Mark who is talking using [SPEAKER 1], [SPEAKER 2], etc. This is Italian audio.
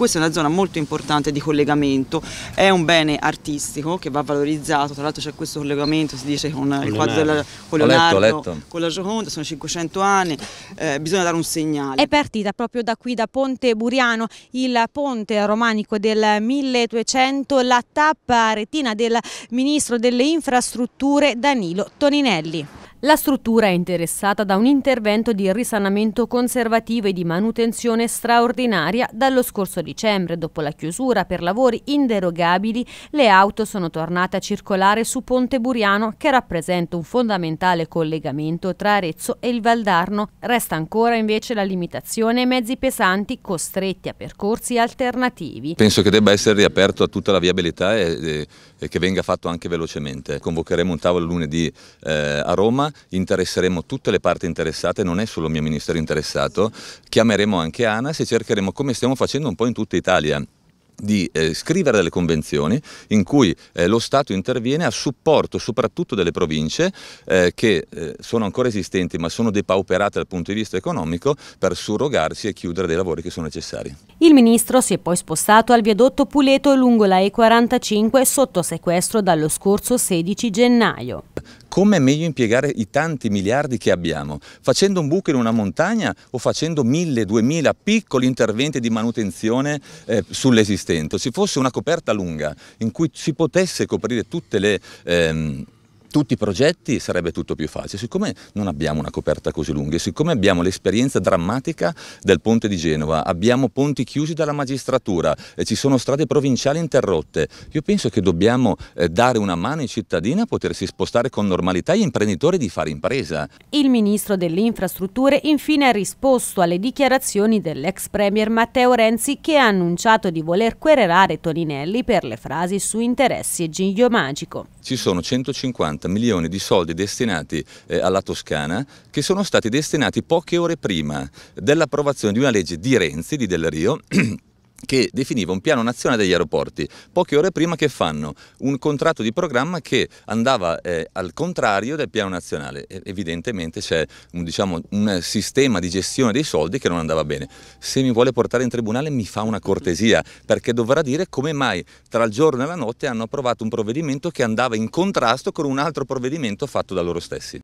[SPEAKER 1] Questa è una zona molto importante di collegamento, è un bene artistico che va valorizzato, tra l'altro c'è questo collegamento, si dice con il quadro della, con Leonardo, ho letto, ho letto. con la Gioconda, sono 500 anni, eh, bisogna dare un segnale. È partita proprio da qui, da Ponte Buriano, il ponte romanico del 1200, la tappa retina del ministro delle infrastrutture Danilo Toninelli. La struttura è interessata da un intervento di risanamento conservativo e di manutenzione straordinaria. Dallo scorso dicembre, dopo la chiusura per lavori inderogabili, le auto sono tornate a circolare su Ponte Buriano, che rappresenta un fondamentale collegamento tra Arezzo e il Valdarno. Resta ancora invece la limitazione ai mezzi pesanti costretti a percorsi alternativi.
[SPEAKER 2] Penso che debba essere riaperto a tutta la viabilità e, e, e che venga fatto anche velocemente. Convocheremo un tavolo lunedì eh, a Roma interesseremo tutte le parti interessate, non è solo il mio ministero interessato, chiameremo anche ANAS e cercheremo, come stiamo facendo un po' in tutta Italia, di eh, scrivere delle convenzioni in cui eh, lo Stato interviene a supporto soprattutto delle province eh, che eh, sono ancora esistenti ma sono depauperate dal punto di vista economico per surrogarsi e chiudere dei lavori che sono necessari.
[SPEAKER 1] Il ministro si è poi spostato al viadotto Puleto lungo la E45 sotto sequestro dallo scorso 16 gennaio
[SPEAKER 2] come è meglio impiegare i tanti miliardi che abbiamo? Facendo un buco in una montagna o facendo mille, duemila piccoli interventi di manutenzione eh, sull'esistente? Se fosse una coperta lunga in cui si potesse coprire tutte le... Ehm, tutti i progetti sarebbe tutto più facile, siccome non abbiamo una coperta così lunga, siccome abbiamo l'esperienza drammatica del ponte di Genova, abbiamo ponti chiusi dalla magistratura, ci sono strade provinciali interrotte, io penso che dobbiamo eh, dare una mano ai cittadini a potersi spostare con normalità e imprenditori di fare impresa.
[SPEAKER 1] Il ministro delle infrastrutture infine ha risposto alle dichiarazioni dell'ex premier Matteo Renzi che ha annunciato di voler querelare Toninelli per le frasi su interessi e giglio magico.
[SPEAKER 2] Ci sono 150 150 milioni di soldi destinati eh, alla Toscana che sono stati destinati poche ore prima dell'approvazione di una legge di Renzi, di Del Rio, che definiva un piano nazionale degli aeroporti, poche ore prima che fanno un contratto di programma che andava eh, al contrario del piano nazionale. E evidentemente c'è un, diciamo, un, sistema di gestione dei soldi che non andava bene. Se mi vuole portare in tribunale mi fa una mhm. cortesia, perché dovrà dire come mai tra il giorno e la notte hanno approvato un provvedimento che andava in contrasto con un altro provvedimento fatto da loro stessi.